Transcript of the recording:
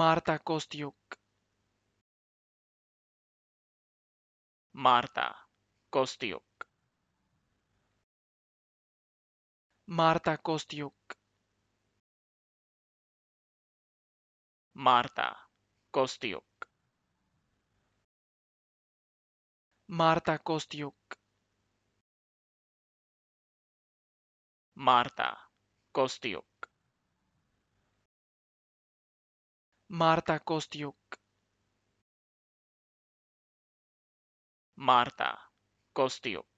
Marta Kostyuk. Marta Kostyuk. Marta Kostyuk. Marta Kostyuk. Marta Kostyuk. Marta Kostyuk. Marta Kostiuk Marta Kostiuk